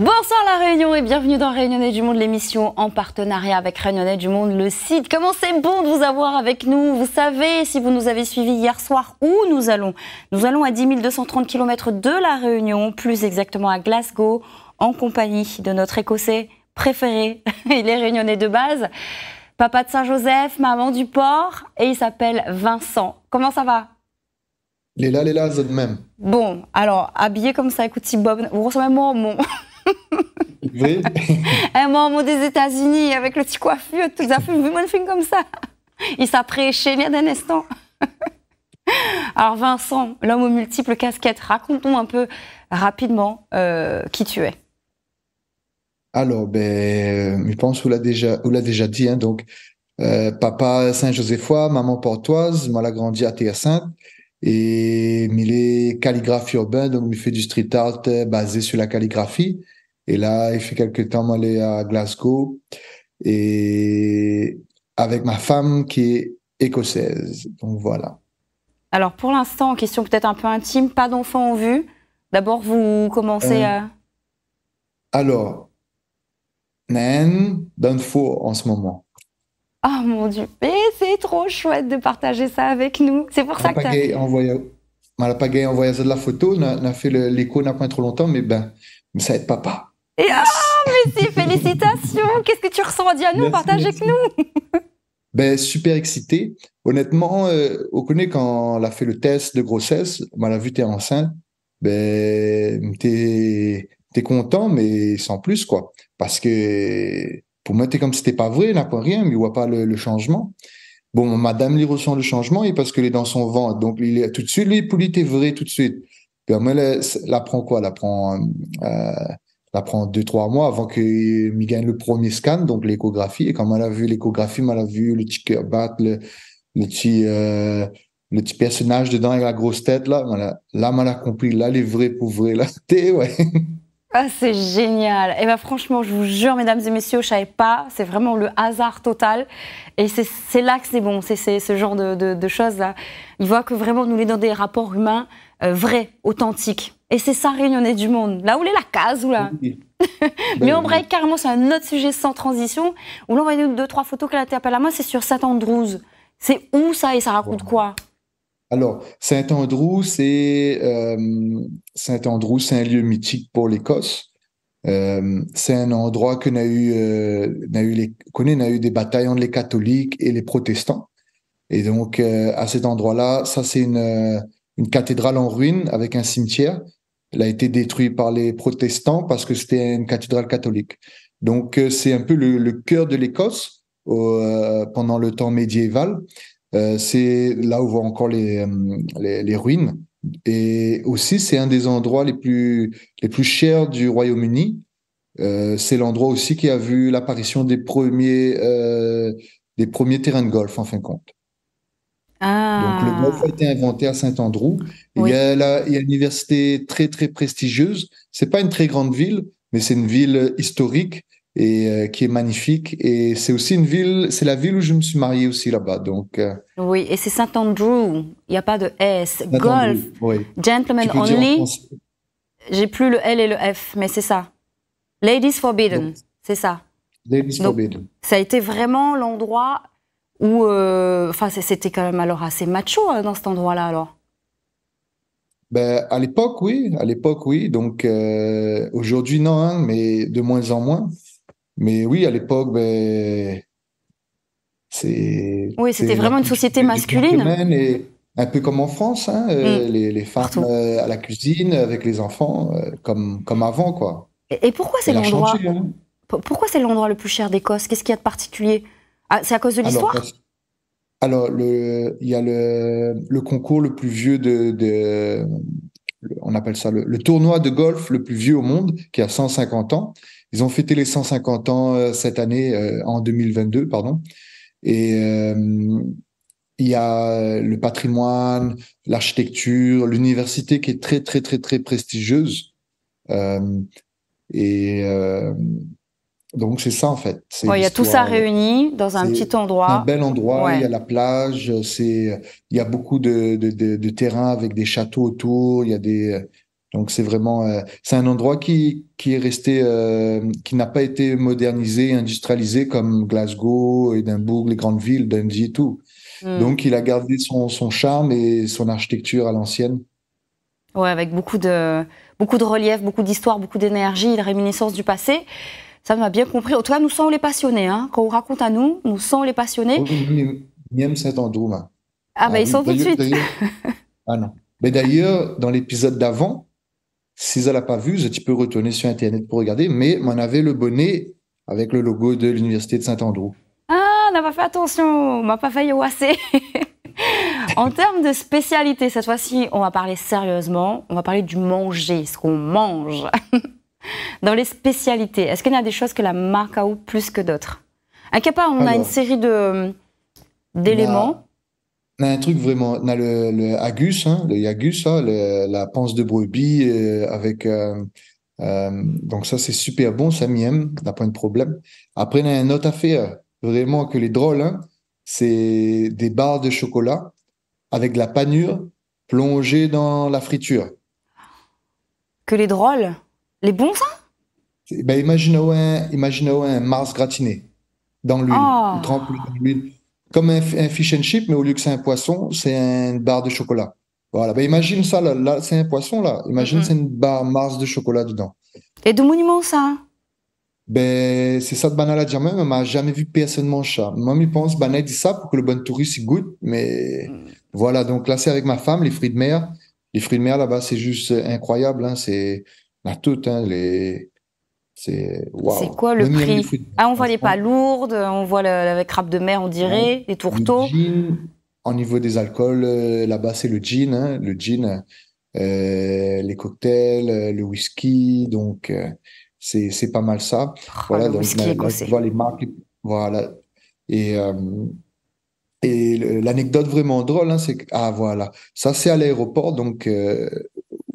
Bonsoir La Réunion et bienvenue dans Réunionnais du Monde, l'émission en partenariat avec Réunionnais du Monde, le site. Comment c'est bon de vous avoir avec nous Vous savez, si vous nous avez suivis hier soir, où nous allons Nous allons à 10 230 km de La Réunion, plus exactement à Glasgow, en compagnie de notre Écossais préféré. Il est Réunionnais de base, papa de Saint-Joseph, maman du port, et il s'appelle Vincent. Comment ça va Léla, Léla, même. Bon, alors, habillé comme ça, écoute, si Bob, ressemblez à mon... un eh, moment des États-Unis avec le petit coiffure, tout à fait, vu film comme ça. Il s'apprêchait il y a instant. Alors Vincent, l'homme aux multiples casquettes, raconte-nous un peu rapidement euh, qui tu es. Alors, ben, je pense qu'on l'a déjà, déjà dit. Hein, donc, euh, papa saint josephois maman portoise, moi l'a grandi à thiers sainte Et il est calligraphe urbain, donc il fait du street art euh, basé sur la calligraphie. Et là, il fait quelques temps, aller à Glasgow et avec ma femme qui est écossaise. Donc voilà. Alors pour l'instant, question peut-être un peu intime, pas d'enfants en vue. D'abord, vous commencez euh, à. Alors, Nan, donne faux en ce moment. Oh mon dieu, mais c'est trop chouette de partager ça avec nous. C'est pour ça que tu as. Envoyé... en ça de la photo, on a, fait l'écho n'a pas trop longtemps, mais ben, ça aide papa. Et oh, mais félicitations Qu'est-ce que tu ressens Dis à nous, partage avec nous ben, Super excité. Honnêtement, on euh, connaît quand on a fait le test de grossesse, on a vu t'es enceinte, ben, t'es es content, mais sans plus, quoi. Parce que pour moi, t'es comme si c'était pas vrai, n'a pas rien, mais il voit pas le, changement. Bon, madame, lui ressent le changement et parce que les dans sont ventre. Donc, il est, tout de suite, lui, pour lui, t'es vrai tout de suite. Puis, ben, moi, elle, la elle quoi Elle apprend euh, ça prend deux, trois mois avant que me gagne le premier scan, donc l'échographie. Et quand on a vu l'échographie, on a vu le petit cœur battre, le, petit, euh, le petit personnage dedans avec la grosse tête, là, on a, là, compris, là, les vrais pour vrai, là, t'es, ouais. Ah, c'est génial. Et eh ben, franchement, je vous jure, mesdames et messieurs, je savais pas. C'est vraiment le hasard total. Et c'est là que c'est bon. C'est ce genre de, de, choses là. Il voit que vraiment, nous, on est dans des rapports humains euh, vrai, authentique. Et c'est ça, Réunionnais du monde. Là où est la case, ou là. Ben Mais en vrai, carrément c'est un autre sujet sans transition, où l'on on va nous deux, trois photos qu'elle a été à la main. c'est sur Saint Andrews. C'est où ça et ça raconte quoi alors, Saint-Andrews, c'est euh, Saint Andrews, c'est un lieu mythique pour l'Écosse. Euh, c'est un endroit qu'on n'a eu, eu les, a eu des batailles entre les catholiques et les protestants. Et donc, à cet endroit-là, ça c'est une une cathédrale en ruine avec un cimetière. Elle a été détruite par les protestants parce que c'était une cathédrale catholique. Donc euh, c'est un peu le, cœur de l'Écosse euh, pendant le temps médiéval. Euh, c'est là où on voit encore les, ruines. Et aussi, c'est un des endroits les plus, les plus chers du Royaume-Uni. c'est l'endroit aussi qui a vu l'apparition des premiers, des premiers terrains de golf, en fin de compte. Donc, le ah. golf a été inventé à Saint-Andrew. Il, y a une université très, très prestigieuse. C'est pas une très grande ville, mais c'est une ville historique et euh, qui est magnifique. Et c'est aussi une ville, c'est la ville où je me suis marié aussi là-bas. Donc, euh, oui, et c'est Saint-Andrew. Il n'y a pas de S. Golf. Gentlemen only. J'ai plus le L et le F, mais c'est ça. Ladies forbidden. C'est ça. Ladies forbidden. Ça a été vraiment l'endroit ou, euh, enfin, c'était quand même alors assez macho hein, dans cet endroit-là alors. Ben, à l'époque, oui. À l'époque, oui. Donc euh, aujourd'hui, non, hein, mais de moins en moins. Mais oui, à l'époque, ben, c'est. Oui, c'était vraiment une société masculine. un peu comme en France, hein, euh, mm. les, femmes à la cuisine avec les enfants, comme, comme avant, quoi. Et, pourquoi c'est l'endroit Pourquoi c'est l'endroit le plus cher d'Écosse Qu'est-ce qu'il y a de particulier ah, c'est à cause de l'histoire Alors, il y a le, concours le plus vieux de. on appelle ça le, tournoi de golf le plus vieux au monde, qui a 150 ans. Ils ont fêté les 150 ans euh, cette année, euh, en 2022, pardon. Et euh, il y a le patrimoine, l'architecture, l'université qui est très, très, très, très prestigieuse. et donc c'est ça en fait. Il y a tout ça réuni dans un petit endroit. Un bel endroit, il y a la plage, il y a beaucoup de, de, terrains avec des châteaux autour, il y a des... Donc c'est vraiment... Euh, c'est un endroit qui, qui est resté, euh, qui n'a pas été modernisé, industrialisé comme Glasgow, Édimbourg, les grandes villes, Dundee et tout. Hmm. Donc il a gardé son, son charme et son architecture à l'ancienne. Ouais, avec beaucoup de, beaucoup de relief, beaucoup d'histoire, beaucoup d'énergie, de réminiscence du passé. Ça m'a bien compris. En oh, tout cas, nous sommes les passionnés. Hein. Quand on raconte à nous, nous sommes les passionnés. Même Saint-Andrew. Hein. Ah, ben, ah, ils sont tout de suite. ah non. Mais d'ailleurs, dans l'épisode d'avant, si ça l'a pas vu, tu peux retourner sur Internet pour regarder, mais on avait le bonnet avec le logo de l'Université de Saint-Andrew. Ah, on n'a pas fait attention, on m'a pas failli assez. en termes de spécialité, cette fois-ci, on va parler sérieusement, on va parler du manger, ce qu'on mange. Dans les spécialités, est-ce qu'il y a des choses que la marque a ou plus que d'autres À Kappa, on a une série de, euh, d'éléments. On, a un truc vraiment, on a le, agus, hein, le yagus, hein, la panse de brebis euh, avec euh, donc ça, c'est super bon, ça m'y aime, n'a pas de problème. Après, on a une autre affaire, vraiment, que les drôles, hein, c'est des barres de chocolat avec la panure plongée dans la friture. Que les drôles les bons ben, imagine un, imagine un Mars gratiné dans l'huile. Ah. Comme un, fish and chip, mais au lieu que c'est un poisson, c'est une barre de chocolat. Voilà, ben, imagine ça, là, c'est un poisson, là. Imagine, mm-hmm. c'est une barre Mars de chocolat dedans. Et de monument, ça ben, c'est ça de banal à dire même, m'a jamais vu personnellement ça. Moi, je pense, banal dit ça pour que le bon touriste y goûte, mais mm. voilà. Donc là, c'est avec ma femme, les fruits de mer. Les fruits de mer, là-bas, c'est juste incroyable, hein. C'est, Hein, les. C'est quoi le, prix ah, on voit les palourdes, on voit la, crabe de mer, on dirait, les tourteaux. Le niveau des alcools, euh, là-bas, c'est le gin, hein, le gin, euh, les cocktails, euh, le whisky, donc c'est pas mal ça. Ah, voilà, donc les marques, voilà. Et, et l'anecdote vraiment drôle, hein, c'est que, ah voilà, ça c'est à l'aéroport, donc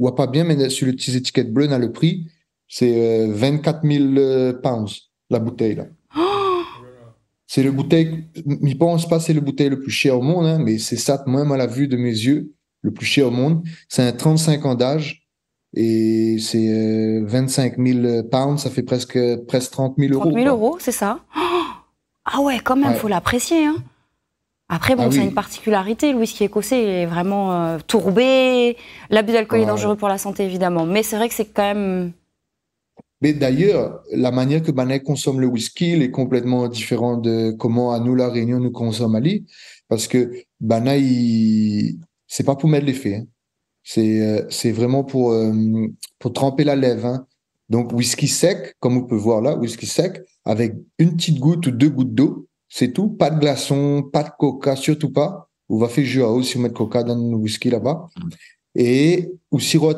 voit pas bien, mais sur les étiquettes bleues, a le prix, c'est 24 euh, 000 euh, pounds, la bouteille. Là. Oh c'est le bouteille, ne pense pas, c'est le bouteille le plus cher au monde, hein, mais c'est ça, même à la vue de mes yeux, le plus cher au monde. C'est un 35 ans d'âge et c'est 25 euh, 000 pounds, ça fait presque, presque 30 000 euros. 30 000 euros, c'est ça oh Ah ouais, quand même, il faut l'apprécier. Hein. Après, bon, ah ça une particularité. Le whisky écossais est vraiment euh, tourbé. L'abus d'alcool est dangereux pour la santé, évidemment. Mais c'est vrai que c'est quand même. Mais d'ailleurs, la manière que Banay consomme le whisky, il est complètement différent de comment à nous, la Réunion, nous consomme Ali. Parce que Banay, il... c'est pas pour mettre l'effet. Hein. C'est, euh, c'est vraiment pour, euh, pour tremper la lèvre. Hein. Donc, whisky sec, comme on peut voir là, whisky sec, avec une petite goutte ou deux gouttes d'eau. C'est tout, pas de glaçons, pas de coca, surtout pas. On va faire jus si on met coca dans le whisky là-bas. Mm. Et ou sirop à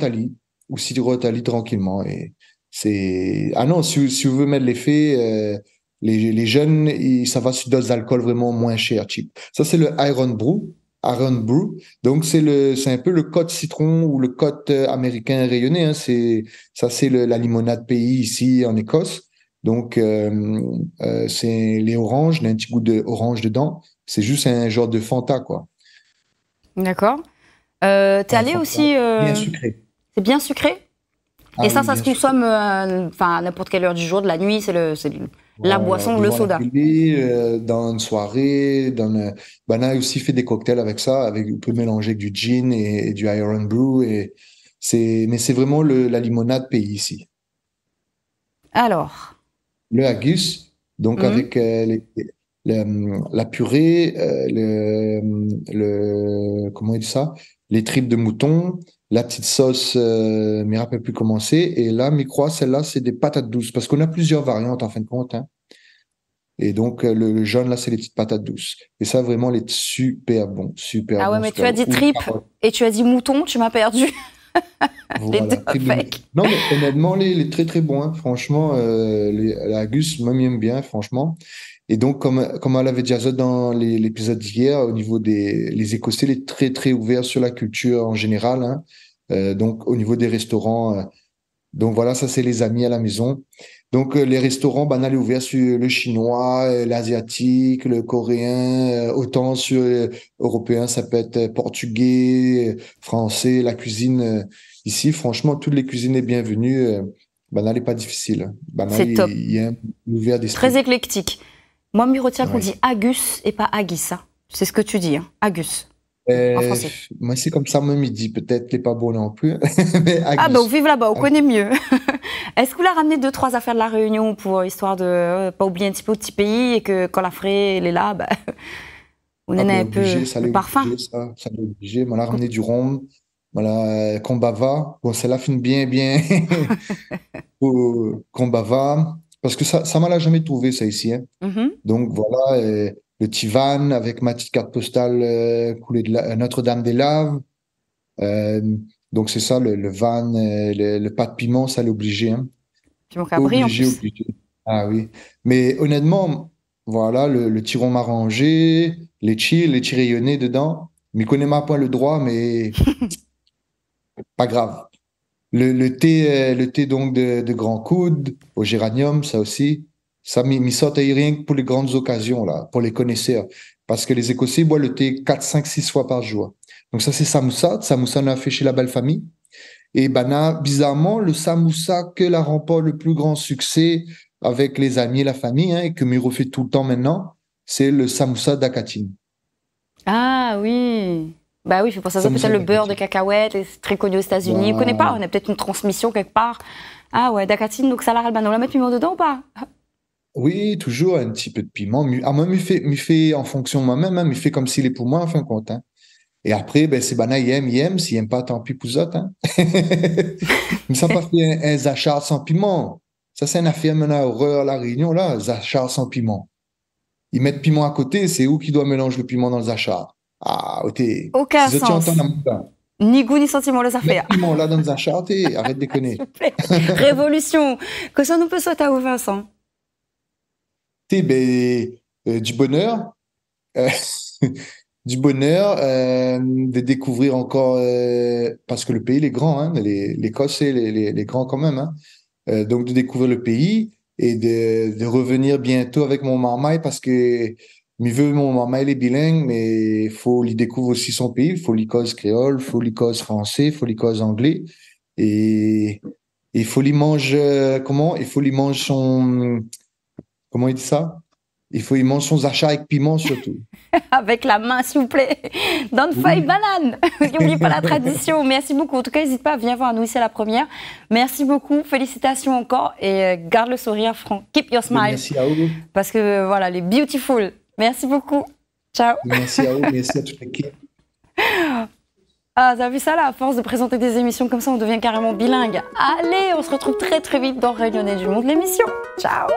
ou sirop à tranquillement. Et c'est ah non, si, si vous voulez mettre l'effet, euh, les, les, jeunes, ils, ça va sur dose d'alcool vraiment moins cher, cheap. Ça c'est le Iron Brew. Iron Brew. Donc c'est le, c'est un peu le code citron ou le code euh, américain rayonné. Hein. C'est ça, c'est la limonade pays ici en Écosse. Donc, euh, euh, c'est les oranges, il y a un petit goût d'orange dedans. C'est juste un genre de Fanta, quoi. D'accord. Euh, T'es allé aussi. Euh... Bien sucré. C'est bien sucré ah Et ça, ça se consomme euh, enfin, à n'importe quelle heure du jour, de la nuit, c'est le. La boisson, le soda. dans une soirée, dans ben, a aussi fait des cocktails avec ça, avec on peut mélanger avec du gin et, du Iron Brew et c'est mais c'est vraiment le, la limonade pays ici. Alors, le haggis, donc mhm. avec euh, euh, la purée, euh, le, comment ça, les tripes de mouton, la petite sauce, ne me rappelle plus comment c'est. Et là, micro, celle-là, c'est des patates douces parce qu'on a plusieurs variantes en fin de compte. Hein. Et donc, le, jaune, là, c'est les petites patates douces. Et ça, vraiment, est super bon, super Ah ouais, mais tu as dit tripes et tu as dit mouton, tu m'as perdu. Non, mais honnêtement, les, est très très bons. Hein. Franchement, euh, la moi, m'aime bien, franchement. Et donc, comme, comme elle avait déjà dans l'épisode d'hier, au niveau des les Écossais, les très très ouvert sur la culture en général. Hein. Euh, donc, au niveau des restaurants. Euh, donc voilà, ça c'est les amis à la maison. Donc euh, les restaurants, ben, et ouvert sur le chinois, euh, l'asiatique, le coréen, euh, autant sur européen, ça peut être portugais, français, la cuisine. Ici, franchement, toutes les cuisines est bienvenue. Banal n'est pas difficile. Banal, top. ouvert d'esprit. Très éclectique. Moi, je me retiens qu'on dit Agus et pas Agissa. Hein. C'est ce que tu dis, hein. Agus. Euh, moi, c'est comme ça, même midi peut-être qu'il n'est pas bon non plus. mais ah, bah, vive là-bas, on connaît mieux. Est-ce que vous l'avez ramené deux, trois affaires de la Réunion pour euh, histoire de euh, pas oublier un petit peu le petit pays et que quand la frais, elle est là, bah, on ah, en a un peu parfum Ça, ça l'a obligé. On l'a ramené du rhum, voilà, Combava. Bon, celle-là finit bien, bien. Combava. Parce que ça, ça m'a jamais trouvé, ça ici. Hein. Mm-hmm. Donc voilà, le Tivan avec ma petite carte postale euh, euh, Notre-Dame-des-Laves. Euh, donc c'est ça, le, van, le, le, pas de piment, ça l'est Piment cabri en Ah oui. Mais honnêtement, voilà, le, le tiron m'arrangé, les chi, les chi dedans. Mais connais ma point le droit, mais pas grave. Le, thé, le thé donc de, de grand coude au géranium, ça aussi. Ça, me rien que pour les grandes occasions, là, pour les connaisseurs. Parce que les Écossais boivent le thé 4, 5, 6 fois par jour. Donc ça, c'est Samoussa. Samoussa, on a fait chez la belle famille. Et Bana, bizarrement, le Samoussa que la remporte le plus grand succès avec les amis et la famille, hein, et que Miro fait tout le temps maintenant, c'est le Samoussa d'Akatine. Ah oui bah oui, je pense à ça, peut-être le beurre de cacahuète, c'est très connu aux États-Unis. On connaît pas, on a peut-être une transmission quelque part. Ah ouais, Dakatine, donc ça on la met numéro dedans ou pas oui, toujours un petit peu de piment. Ah, moi, il fait, me fait en fonction de moi-même, hein, me fait comme s'il est pour moi, en fin de compte. Hein. Et après, ben, c'est banal, il aime, il aime. S'il n'aime pas, tant pis pour autres. Hein. me semble pas fait un, un zachar sans piment. Ça, c'est un affaire à horreur, la réunion, là, zachar sans piment. Ils mettent piment à côté, c'est où qui doit mélanger le piment dans le zachar Ah, ok. Aucun si Ni goût ni sentiment, les affaires. Piment là dans le zachar, t'es, arrête de déconner. Révolution. Que ça nous peut soit à vous, Vincent ben, euh, du bonheur, euh, du bonheur, euh, de découvrir encore, parce que le pays, il est grand, hein, les, les les, les, grands quand même, hein. donc de découvrir le pays et de, de, revenir bientôt avec mon marmaille parce que mais veut mon marmaille est bilingue, mais il faut lui découvre aussi son pays, il faut lui cause créole, il faut lui cause français, il faut lui cause anglais et il faut lui mange comment, il faut lui manger son Comment il dit ça Il faut y manger son achat avec piment surtout. avec la main, s'il vous plaît. Dans une feuille banane. N'oublie pas la tradition. Merci beaucoup. En tout cas, n'hésite pas, viens voir nous ici à la première. Merci beaucoup. Félicitations encore et euh, garde le sourire, Franck. Keep your smile. Merci à vous. Parce que euh, voilà, les beautiful. Merci beaucoup. Ciao. Merci à vous, merci à toute l'équipe. Ah, t'as vu ça là, à force de présenter des émissions comme ça, on devient carrément bilingue. Allez, on se retrouve très très vite dans Réunionnais du Monde, l'émission. Ciao